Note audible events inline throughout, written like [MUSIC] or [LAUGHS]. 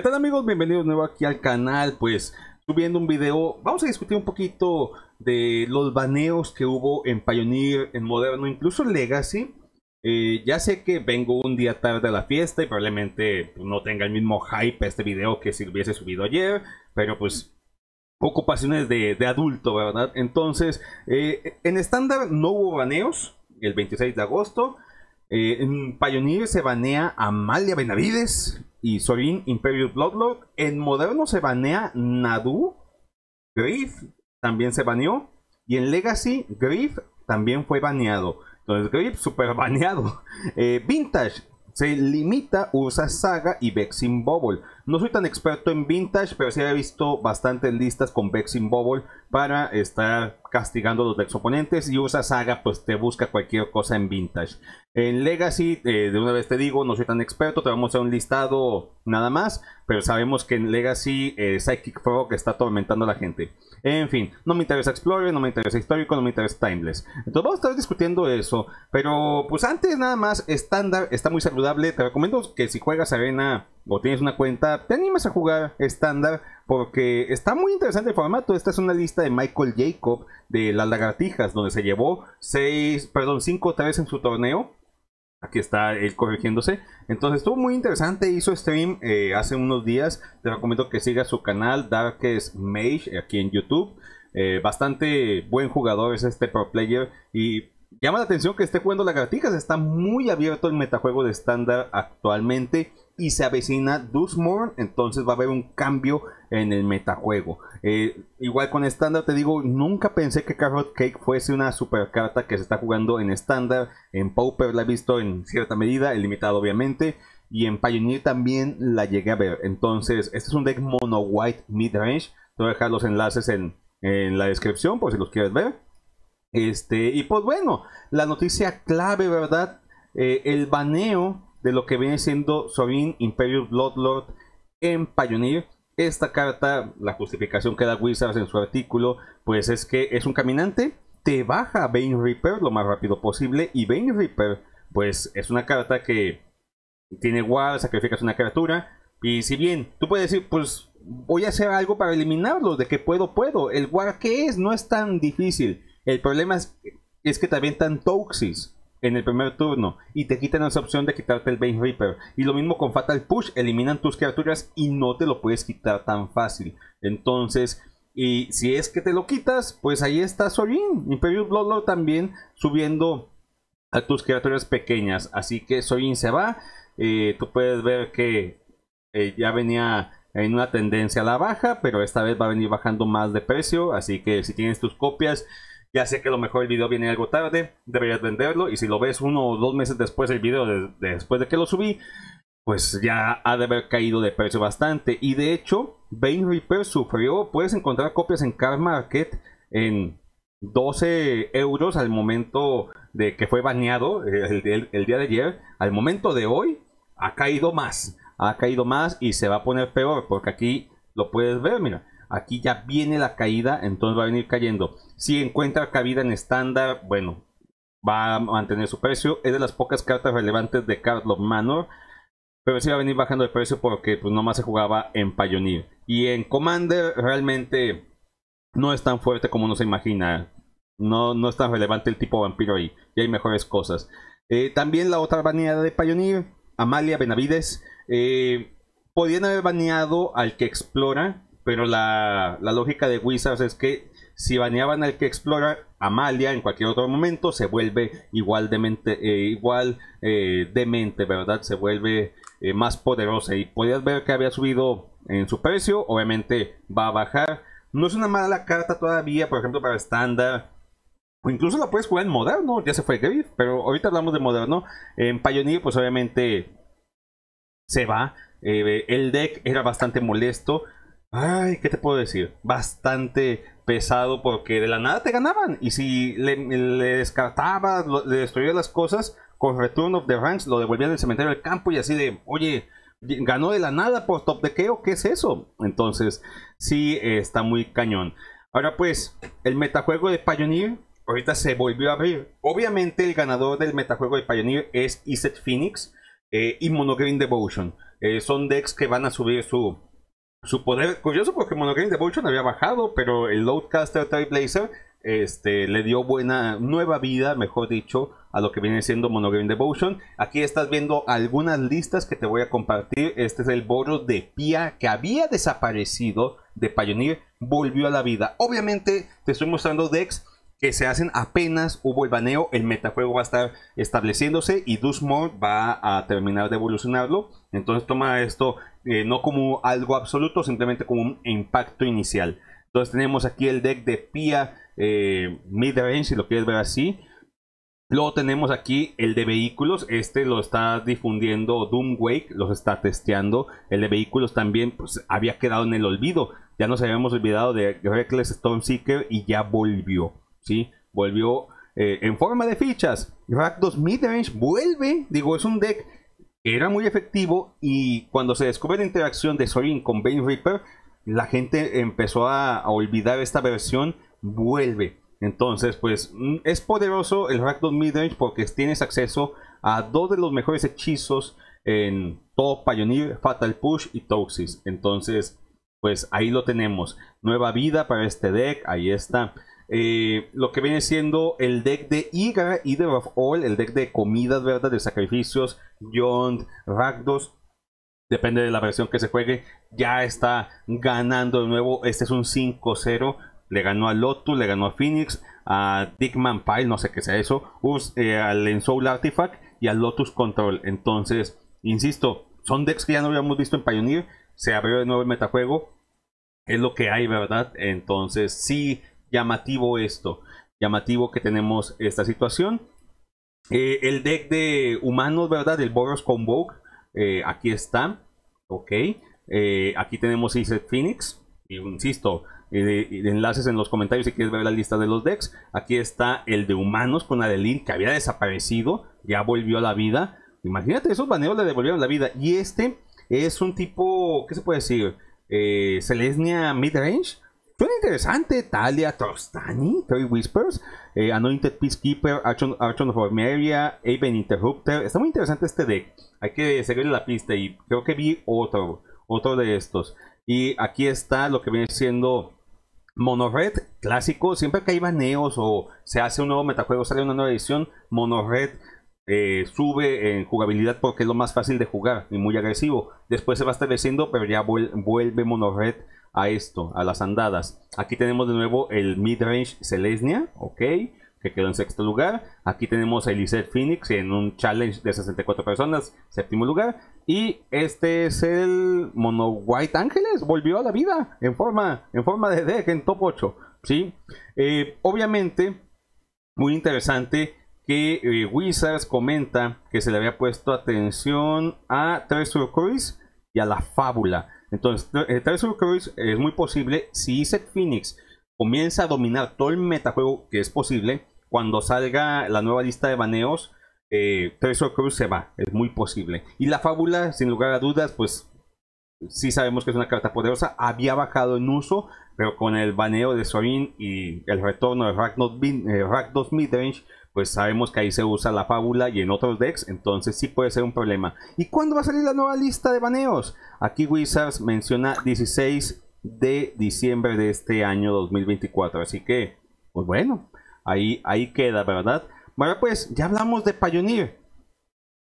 ¿Qué tal amigos? Bienvenidos nuevo aquí al canal, pues subiendo un video, vamos a discutir un poquito de los baneos que hubo en Pioneer, en Moderno, incluso Legacy. Eh, ya sé que vengo un día tarde a la fiesta y probablemente pues, no tenga el mismo hype este video que si hubiese subido ayer, pero pues ocupaciones de, de adulto, ¿verdad? Entonces, eh, en estándar no hubo baneos el 26 de agosto. Eh, en Pioneer se banea a Amalia Benavides, y Sorin Imperial Bloodlord En Moderno se banea Nadu, Griff también se baneó. Y en Legacy, Griff también fue baneado. Entonces, Griff super baneado. [LAUGHS] Eh, Vintage se limita, usa Saga y Vexing Bubble. No soy tan experto en vintage, pero sí he visto en listas con Vexing Bubble para estar castigando a los ex oponentes. Y usa Saga, pues te busca cualquier cosa en vintage. En Legacy, eh, de una vez te digo, no soy tan experto, te vamos a un listado nada más. Pero sabemos que en Legacy eh, Psychic Frog está atormentando a la gente. En fin, no me interesa Explorer, no me interesa Histórico, no me interesa Timeless. Entonces vamos a estar discutiendo eso. Pero pues antes nada más, estándar está muy saludable. Te recomiendo que si juegas arena o tienes una cuenta, te animas a jugar estándar porque está muy interesante el formato. Esta es una lista de Michael Jacob de las lagartijas, donde se llevó 6, perdón, 5 3 en su torneo. Aquí está él corrigiéndose. Entonces estuvo muy interesante. Hizo stream eh, hace unos días. Te recomiendo que sigas su canal Darkest Mage aquí en YouTube. Eh, bastante buen jugador es este pro player. Y Llama la atención que esté jugando lagartijas está muy abierto el metajuego de estándar actualmente y se avecina Dusmorn, entonces va a haber un cambio en el metajuego. Eh, igual con estándar te digo, nunca pensé que Carrot Cake fuese una super carta que se está jugando en estándar, en Pauper la he visto en cierta medida, el limitado obviamente, y en Pioneer también la llegué a ver. Entonces, este es un deck mono white midrange, te voy a dejar los enlaces en, en la descripción por si los quieres ver. Este, y pues bueno, la noticia clave, ¿verdad? Eh, el baneo de lo que viene siendo Sorin Imperial Bloodlord en Pioneer. Esta carta, la justificación que da Wizards en su artículo, pues es que es un caminante, te baja Bane Reaper lo más rápido posible y Bane Reaper, pues es una carta que tiene guard, sacrificas una criatura y si bien tú puedes decir, pues voy a hacer algo para eliminarlo de que puedo, puedo, el guard que es no es tan difícil. El problema es, que te avientan Toxis en el primer turno y te quitan esa opción de quitarte el Bane Reaper. Y lo mismo con Fatal Push, eliminan tus criaturas y no te lo puedes quitar tan fácil. Entonces, y si es que te lo quitas, pues ahí está Sorin. Imperial Bloodlord también subiendo a tus criaturas pequeñas. Así que Sorin se va. Eh, tú puedes ver que eh, ya venía en una tendencia a la baja, pero esta vez va a venir bajando más de precio. Así que si tienes tus copias, ya sé que a lo mejor el video viene algo tarde, deberías venderlo y si lo ves uno o dos meses después del video, después de que lo subí, pues ya ha de haber caído de precio bastante. Y de hecho, Bane Reaper sufrió, puedes encontrar copias en Car Market en 12 euros al momento de que fue baneado eh, el día de ayer. Al momento de hoy ha caído más, ha caído más y se va a poner peor porque aquí lo puedes ver, mira Aquí ya viene la caída, entonces va a venir cayendo. Si encuentra cabida en estándar, bueno, va a mantener su precio. Es de las pocas cartas relevantes de Carlos Manor. Pero sí va a venir bajando el precio porque pues, nomás se jugaba en Pioneer. Y en Commander realmente no es tan fuerte como uno se imagina. No, no es tan relevante el tipo vampiro ahí. Y hay mejores cosas. Eh, también la otra baneada de Pioneer, Amalia Benavides. Eh, podían haber baneado al que explora pero la, lógica de Wizards es que si baneaban al que explora, Amalia en cualquier otro momento se vuelve igual demente, eh, igual eh, demente, ¿verdad? Se vuelve eh, más poderosa. Y podías ver que había subido en su precio, obviamente va a bajar. No es una mala carta todavía, por ejemplo, para estándar. O incluso la puedes jugar en moderno, ya se fue Griff, pero ahorita hablamos de moderno. En Pioneer, pues obviamente se va. el deck era bastante molesto. Ay, ¿qué te puedo decir? Bastante pesado porque de la nada te ganaban. Y si le, descartaba, descartabas, le destruías las cosas, con Return of the Ranch lo devolvían del cementerio del campo y así de, oye, ganó de la nada por pues, top de o ¿qué es eso? Entonces, sí, está muy cañón. Ahora pues, el metajuego de Pioneer ahorita se volvió a abrir. Obviamente el ganador del metajuego de Pioneer es Iset Phoenix eh, y Monogreen Devotion. Eh, son decks que van a subir su su poder, curioso pues, porque Monogame Devotion había bajado, pero el Loadcaster Trailblazer este, le dio buena, nueva vida, mejor dicho, a lo que viene siendo Monogame Devotion. Aquí estás viendo algunas listas que te voy a compartir. Este es el borro de Pia que había desaparecido de Pioneer, volvió a la vida. Obviamente te estoy mostrando decks que se hacen apenas hubo el baneo, el metajuego va a estar estableciéndose y Dusmore va a terminar de evolucionarlo. Entonces toma esto eh, no como algo absoluto, simplemente como un impacto inicial. Entonces tenemos aquí el deck de Pia eh, Midrange, si lo quieres ver así. Luego tenemos aquí el de vehículos, este lo está difundiendo Doomwake, los está testeando. El de vehículos también pues, había quedado en el olvido, ya nos habíamos olvidado de Reckless Stormseeker y ya volvió. ¿sí? Volvió eh, en forma de fichas. Rakdos Midrange vuelve, digo, es un deck que era muy efectivo y cuando se descubre la interacción de Sorin con Bane Reaper, la gente empezó a, olvidar esta versión, vuelve. Entonces, pues mm, es poderoso el Rakdos Midrange porque tienes acceso a dos de los mejores hechizos en Top, Pioneer, Fatal Push y Toxis. Entonces, pues ahí lo tenemos. Nueva vida para este deck, ahí está. Eh, lo que viene siendo el deck de Iga y of All, el deck de comidas, ¿verdad? De sacrificios, Yond, Ragdos. Depende de la versión que se juegue. Ya está ganando de nuevo. Este es un 5-0. Le ganó a Lotus, le ganó a Phoenix, a Dickman Pile, no sé qué sea eso. Eh, al Ensoul Artifact y al Lotus Control. Entonces, insisto, son decks que ya no habíamos visto en Pioneer. Se abrió de nuevo el metajuego. Es lo que hay, ¿verdad? Entonces, sí llamativo esto. Llamativo que tenemos esta situación. Eh, el deck de humanos, ¿verdad? Del Boros Convoke. Eh, aquí está. Ok. Eh, aquí tenemos Iset Phoenix. Insisto, eh, enlaces en los comentarios si quieres ver la lista de los decks. Aquí está el de humanos con Adeline que había desaparecido. Ya volvió a la vida. Imagínate, esos baneos le devolvieron la vida. Y este es un tipo, ¿qué se puede decir? Eh, Midrange. Suena interesante, Talia, Tostani, Three Whispers, eh, Anointed Peacekeeper, Archon, of Armeria, Aven Interrupter. Está muy interesante este deck. Hay que seguirle la pista y creo que vi otro, otro de estos. Y aquí está lo que viene siendo Mono Red, clásico. Siempre que hay baneos o se hace un nuevo metajuego, sale una nueva edición, Mono eh, sube en jugabilidad porque es lo más fácil de jugar y muy agresivo. Después se va estableciendo, pero ya vuelve Mono Red a esto, a las andadas. Aquí tenemos de nuevo el midrange Celesnia. ok, que quedó en sexto lugar. Aquí tenemos a Elisette Phoenix en un challenge de 64 personas, séptimo lugar. Y este es el Mono White Ángeles, volvió a la vida en forma, en forma de deck en top 8, ¿sí? Eh, obviamente, muy interesante que eh, Wizards comenta que se le había puesto atención a Treasure Cruise y a la fábula. Entonces, eh, tal vez es, muy posible si Isaac Phoenix comienza a dominar todo el metajuego que es posible, cuando salga la nueva lista de baneos, eh, Tresor Cruz se va, es muy posible. Y la fábula, sin lugar a dudas, pues sí sabemos que es una carta poderosa, había bajado en uso, pero con el baneo de Sorin y el retorno de Ragnos, eh, Ragnos Midrange, pues sabemos que ahí se usa la fábula y en otros decks, entonces sí puede ser un problema. ¿Y cuándo va a salir la nueva lista de baneos? Aquí Wizards menciona 16 de diciembre de este año 2024, así que, pues bueno, ahí, ahí queda, ¿verdad? Bueno, pues ya hablamos de Pioneer,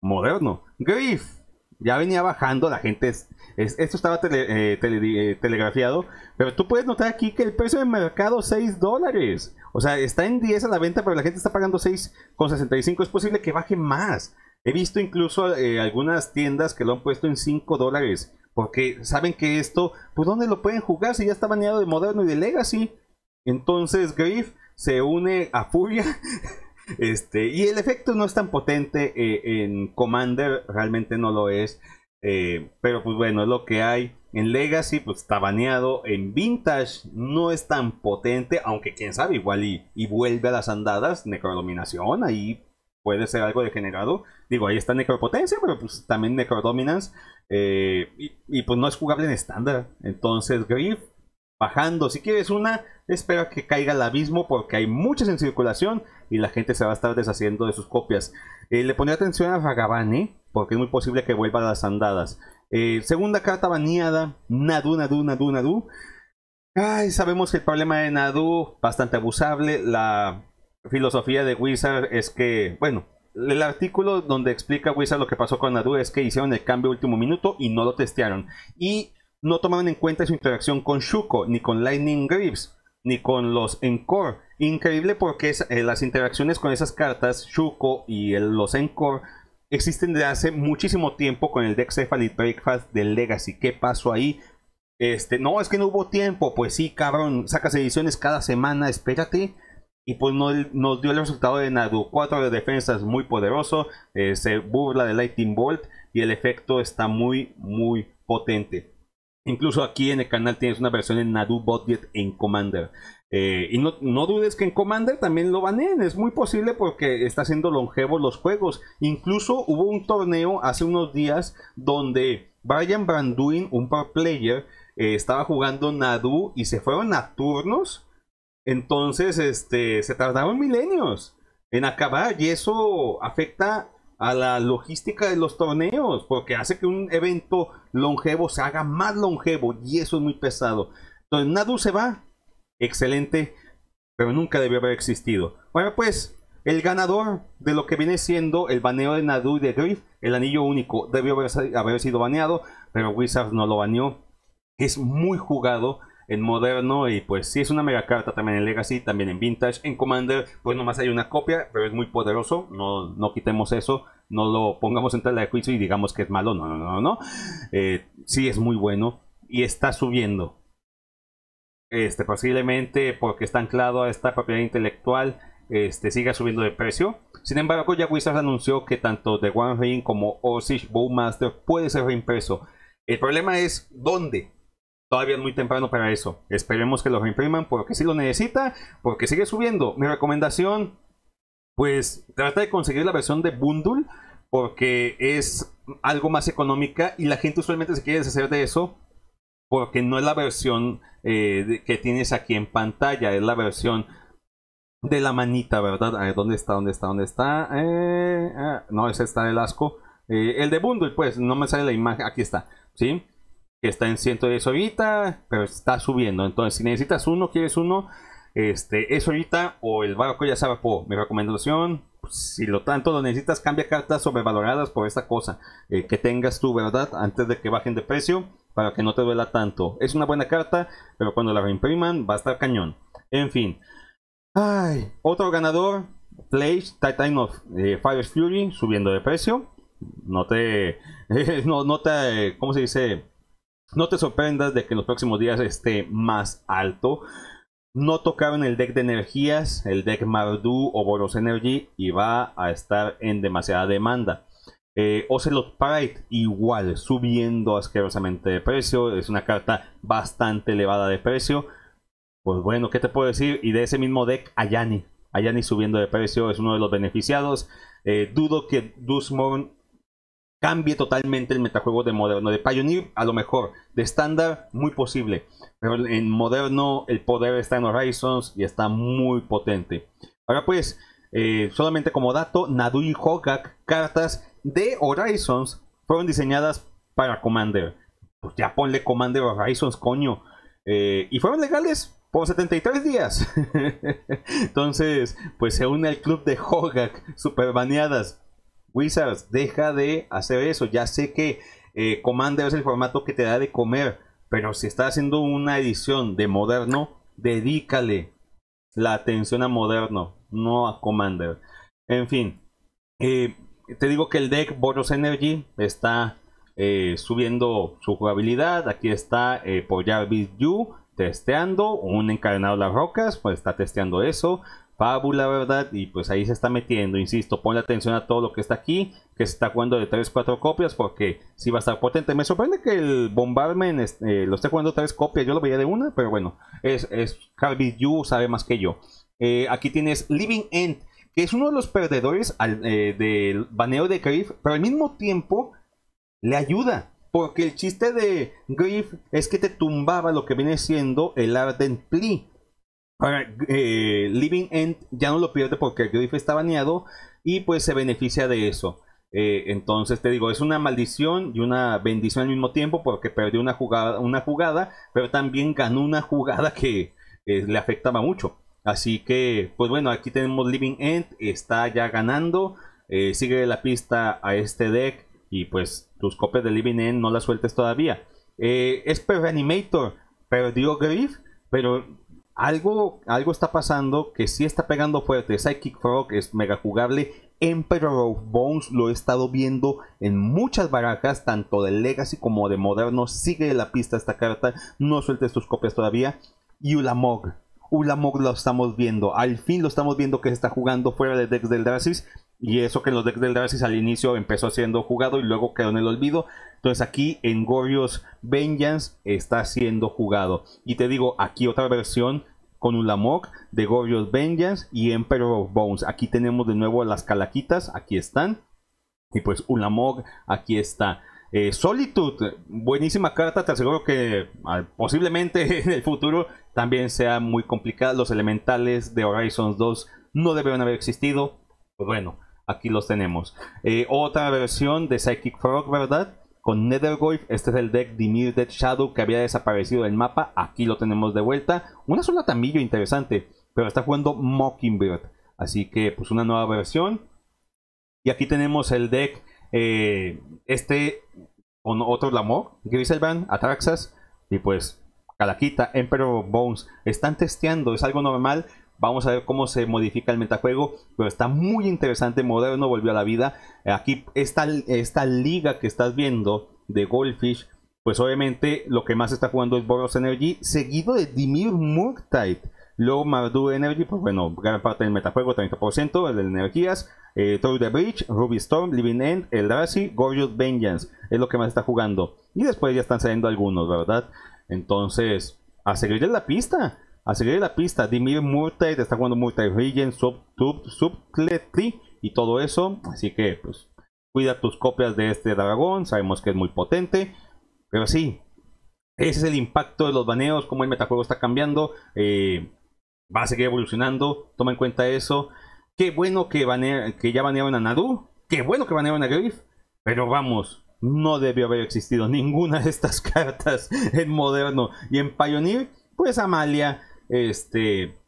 moderno, Griff, ya venía bajando, la gente es, esto estaba tele, eh, eh, telegrafiado, pero tú puedes notar aquí que el precio de mercado 6 dólares, o sea, está en 10 a la venta, pero la gente está pagando 6,65, es posible que baje más. He visto incluso eh, algunas tiendas que lo han puesto en 5 dólares, porque saben que esto, pues ¿dónde lo pueden jugar si ya está baneado de Moderno y de Legacy? Entonces Griff se une a Furia [LAUGHS] Este, y el efecto no es tan potente eh, en Commander, realmente no lo es. Eh, pero pues bueno, es lo que hay. En Legacy, pues está baneado. En Vintage no es tan potente, aunque quién sabe, igual y, vuelve a las andadas. Necrodominación, ahí puede ser algo degenerado. Digo, ahí está Necropotencia, pero pues también Necrodominance. Eh, y, y, pues no es jugable en estándar. Entonces, Griff bajando. Si quieres una, espera que caiga al abismo porque hay muchas en circulación y la gente se va a estar deshaciendo de sus copias. Eh, le ponía atención a Vagabane. porque es muy posible que vuelva a las andadas. Eh, segunda carta baneada, Nadu, Nadu, Nadu, Nadu. Ay, sabemos que el problema de Nadu, bastante abusable. La filosofía de Wizard es que, bueno, el artículo donde explica Wizard lo que pasó con Nadu es que hicieron el cambio último minuto y no lo testearon. Y no tomaron en cuenta su interacción con Shuko, ni con Lightning Grips ni con los Encore Increíble porque eh, las interacciones con esas cartas, Shuko y los Encore, existen desde hace muchísimo tiempo con el deck Cephal Breakfast del Legacy. ¿Qué pasó ahí? Este, no, es que no hubo tiempo. Pues sí, cabrón, sacas ediciones cada semana, espérate. Y pues no, nos dio el resultado de Nadu. 4 de defensa es muy poderoso. Eh, se burla de Lightning Bolt. Y el efecto está muy, muy potente. Incluso aquí en el canal tienes una versión en Nadu Budget en Commander. Eh, y no, dudes que en Commander también lo baneen, es muy posible porque está haciendo longevo los juegos. Incluso hubo un torneo hace unos días donde Brian Branduin, un par player, eh, estaba jugando Nadu y se fueron a turnos. Entonces, este, se tardaron milenios en acabar y eso afecta a la logística de los torneos porque hace que un evento longevo se haga más longevo y eso es muy pesado. Entonces, Nadu se va, excelente, pero nunca debió haber existido. Bueno, pues el ganador de lo que viene siendo el baneo de Nadu y de Griff, el anillo único, debió haber, sido baneado, pero Wizards no lo baneó. Es muy jugado en moderno y pues sí es una mega carta también en Legacy, también en Vintage, en Commander, pues nomás hay una copia, pero es muy poderoso, no, quitemos eso, no lo pongamos en tela de juicio y digamos que es malo, no, no, no, no, eh, sí es muy bueno y está subiendo, este, posiblemente porque está anclado a esta propiedad intelectual, este, siga subiendo de precio. Sin embargo, ya Wizards anunció que tanto The One Ring como Osage Bowmaster puede ser reimpreso. El problema es dónde. Todavía es muy temprano para eso. Esperemos que lo reimpriman porque si lo necesita, porque sigue subiendo. Mi recomendación, pues trata de conseguir la versión de Bundle porque es algo más económica y la gente usualmente se quiere deshacer de eso porque no es la versión eh, que tienes aquí en pantalla, es la versión de la manita, ¿verdad? A ver, ¿dónde está? ¿Dónde está? ¿Dónde está? Eh, ah, no, ese está el asco. Eh, el de Bundle, pues, no me sale la imagen. Aquí está, ¿sí? Está en 110 ahorita, pero está subiendo. Entonces, si necesitas uno, quieres uno, este, es ahorita o el barco ya sabe. Mi recomendación, si lo tanto lo necesitas, cambia cartas sobrevaloradas por esta cosa que tengas tú, ¿verdad? Antes de que bajen de precio para que no te duela tanto. Es una buena carta, pero cuando la reimpriman va a estar cañón. En fin. Ay, otro ganador, Place Titan of eh, Fire Fury, subiendo de precio. No te, [LAUGHS] no, te, ¿cómo se dice? No te sorprendas de que en los próximos días esté más alto. No tocaron el deck de energías, el deck Mardu o Boros Energy, y va a estar en demasiada demanda. Eh, Ocelot Pride igual, subiendo asquerosamente de precio. Es una carta bastante elevada de precio. Pues bueno, ¿qué te puedo decir? Y de ese mismo deck, Ayani. Ayani subiendo de precio es uno de los beneficiados. Eh, dudo que Dusmorn cambie totalmente el metajuego de moderno. De Pioneer, a lo mejor. De estándar, muy posible. Pero en moderno, el poder está en Horizons y está muy potente. Ahora pues, eh, solamente como dato, Nadu y Hogak, cartas de Horizons fueron diseñadas para Commander. Pues ya ponle Commander Horizons, coño. Eh, y fueron legales por 73 días. [LAUGHS] Entonces, pues se une al club de Hogak, super baneadas. Wizards, deja de hacer eso. Ya sé que eh, Commander es el formato que te da de comer, pero si estás haciendo una edición de moderno, dedícale la atención a moderno, no a Commander. En fin, eh, te digo que el deck Boros Energy está eh, subiendo su jugabilidad. Aquí está por Jarvis Yu testeando, un encadenado de las rocas, pues está testeando eso. Fábula, ¿verdad? Y pues ahí se está metiendo, insisto, ponle atención a todo lo que está aquí, que se está jugando de 3-4 copias, porque si va a estar potente. Me sorprende que el Bombardment eh, lo esté jugando 3 copias, yo lo veía de una, pero bueno, es, es Yu sabe más que yo. Eh, aquí tienes Living End, que es uno de los perdedores eh, del baneo de Griff, pero al mismo tiempo le ayuda. Porque el chiste de Griff es que te tumbaba lo que viene siendo el Arden Plea. Ahora, eh, Living End ya no lo pierde porque Griff está baneado y pues se beneficia de eso. Eh, entonces te digo, es una maldición y una bendición al mismo tiempo porque perdió una jugada, una jugada pero también ganó una jugada que le afectaba mucho. Así que, pues bueno, aquí tenemos Living End, está ya ganando. Eh, sigue la pista a este deck y pues tus copias de Living End no las sueltes todavía. Eh, es Animator, perdió Griff, pero algo, algo está pasando que sí está pegando fuerte. Psychic Frog es mega jugable. Emperor of Bones lo he estado viendo en muchas barajas, tanto de Legacy como de Moderno. Sigue la pista esta carta, no sueltes tus copias todavía. Y Ulamog Ulamog lo estamos viendo. Al fin lo estamos viendo que se está jugando fuera de decks del Dracis. Y eso que en los decks del Dracis al inicio empezó siendo jugado y luego quedó en el olvido. Entonces aquí en Gorios Vengeance está siendo jugado. Y te digo, aquí otra versión con Ulamog de Gorios Vengeance y Emperor of Bones. Aquí tenemos de nuevo las calaquitas, aquí están. Y pues Ulamog, aquí está. Eh, Solitude, buenísima carta, te aseguro que ah, posiblemente [LAUGHS] en el futuro también sea muy complicada. Los elementales de Horizons 2 no deberían haber existido. Pues bueno, aquí los tenemos. Eh, otra versión de Psychic Frog, ¿verdad? Con Nethergoyf, este es el deck Dimir Dead Shadow que había desaparecido del mapa. Aquí lo tenemos de vuelta. Una sola tamillo interesante, pero está jugando Mockingbird. Así que, pues, una nueva versión. Y aquí tenemos el deck eh, este con otro Lamor, a Atraxas y pues Calaquita, Emperor Bones. Están testeando, es algo normal. Vamos a ver cómo se modifica el metajuego, pero está muy interesante. Moderno volvió a la vida. Aquí, esta, esta liga que estás viendo de Goldfish, pues obviamente lo que más está jugando es Boros Energy, seguido de Dimir Murktide. Luego Mardu Energy, pues bueno, gran parte del metafuego 30% de energías. Eh, Through the Bridge, Ruby Storm, Living End, El Darcy, Gorgeous Vengeance. Es lo que más está jugando. Y después ya están saliendo algunos, ¿verdad? Entonces, a en la pista. A seguir la pista. Dimir Murtaid está jugando Murtaid Region, Subtub, y todo eso. Así que, pues, cuida tus copias de este dragón. Sabemos que es muy potente. Pero sí, ese es el impacto de los baneos, cómo el metajuego está cambiando. Eh, va a seguir evolucionando, toma en cuenta eso. Qué bueno que, que ya banearon a Nadu, qué bueno que banearon a Griff, pero vamos, no debió haber existido ninguna de estas [LAUGHS] cartas en moderno y en Pioneer, pues Amalia este,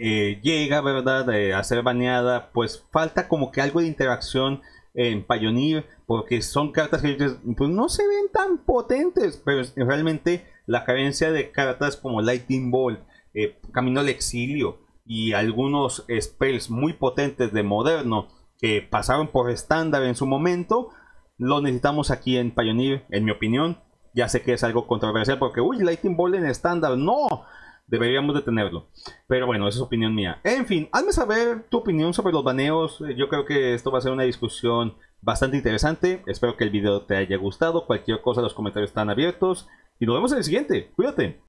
eh, llega, ¿verdad?, a ser baneada, pues falta como que algo de interacción en Pioneer, porque son cartas que pues no se ven tan potentes, pero realmente la carencia de cartas como Lightning Bolt eh, camino caminó al exilio y algunos spells muy potentes de moderno que pasaron por estándar en su momento, lo necesitamos aquí en Pioneer, en mi opinión. Ya sé que es algo controversial porque, uy, Lightning Ball en estándar, no, deberíamos de tenerlo. Pero bueno, esa es opinión mía. En fin, hazme saber tu opinión sobre los baneos. Yo creo que esto va a ser una discusión bastante interesante. Espero que el video te haya gustado. Cualquier cosa, los comentarios están abiertos. Y nos vemos en el siguiente. Cuídate.